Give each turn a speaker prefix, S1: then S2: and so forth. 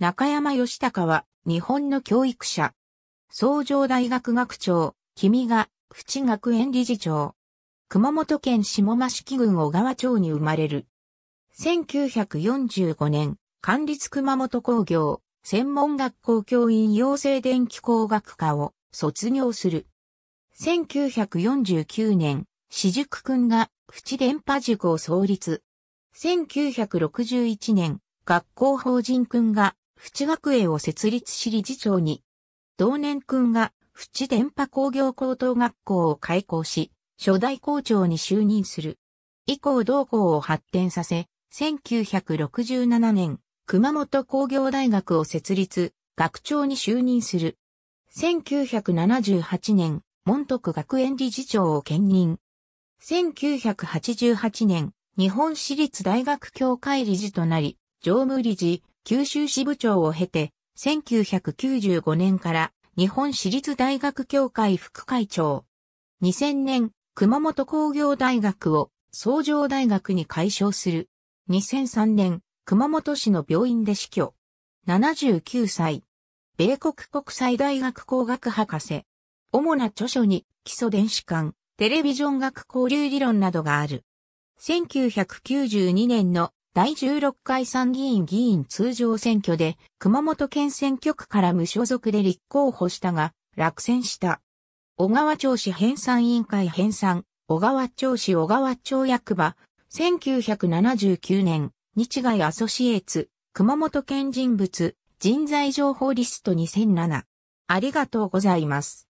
S1: 中山義隆は、日本の教育者。創上大学学長、君が、淵学園理事長。熊本県下益木郡小川町に生まれる。1945年、管立熊本工業、専門学校教員養成電気工学科を卒業する。1949年、私塾君が、淵電波塾を創立。1961年、学校法人君が淵学園を設立し理事長に、同年君が淵電波工業高等学校を開校し、初代校長に就任する。以降同校を発展させ、1967年、熊本工業大学を設立、学長に就任する。1978年、門徳学園理事長を兼任。1988年、日本私立大学協会理事となり、常務理事、九州支部長を経て、1995年から日本私立大学協会副会長。2000年、熊本工業大学を創業大学に改称する。2003年、熊本市の病院で死去。79歳。米国国際大学工学博士。主な著書に基礎電子管、テレビジョン学交流理論などがある。1992年の第16回参議院議員通常選挙で熊本県選挙区から無所属で立候補したが落選した。小川町市編纂委員会編纂、小川町市小川町役場、1979年、日外アソシエーツ、熊本県人物、人材情報リスト2007。ありがとうございます。